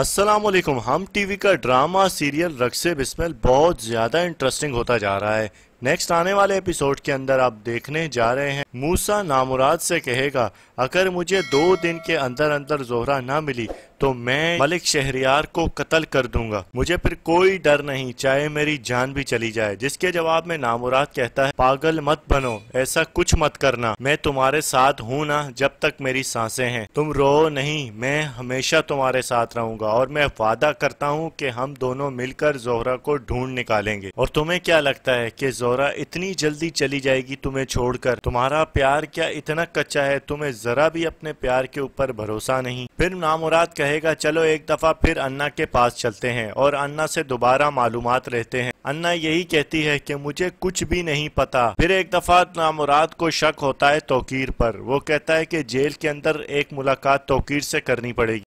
असलम हम टीवी का drama serial रक्से Bismil बहुत ज़्यादा इंटरेस्टिंग होता जा रहा है नेक्स्ट आने वाले एपिसोड के अंदर आप देखने जा रहे हैं मूसा नामुराद से कहेगा अगर मुझे दो दिन के अंदर अंदर जोहरा ना मिली तो मैं मलिक शहरियार को कत्ल कर दूंगा मुझे फिर कोई डर नहीं चाहे मेरी जान भी चली जाए जिसके जवाब में नामुराद कहता है पागल मत बनो ऐसा कुछ मत करना मैं तुम्हारे साथ हूँ ना जब तक मेरी सांसें हैं तुम रो नहीं मैं हमेशा तुम्हारे साथ रहूंगा और मैं वादा करता हूँ कि हम दोनों मिलकर जोहरा को ढूंढ निकालेंगे और तुम्हें क्या लगता है की शोरा इतनी जल्दी चली जाएगी तुम्हें छोड़कर तुम्हारा प्यार क्या इतना कच्चा है तुम्हें जरा भी अपने प्यार के ऊपर भरोसा नहीं फिर नामुराद कहेगा चलो एक दफा फिर अन्ना के पास चलते हैं और अन्ना से दोबारा मालूम रहते हैं अन्ना यही कहती है कि मुझे कुछ भी नहीं पता फिर एक दफा नामुराद को शक होता है तोकीर पर वो कहता है कि जेल के अंदर एक मुलाकात तोकीर से करनी पड़ेगी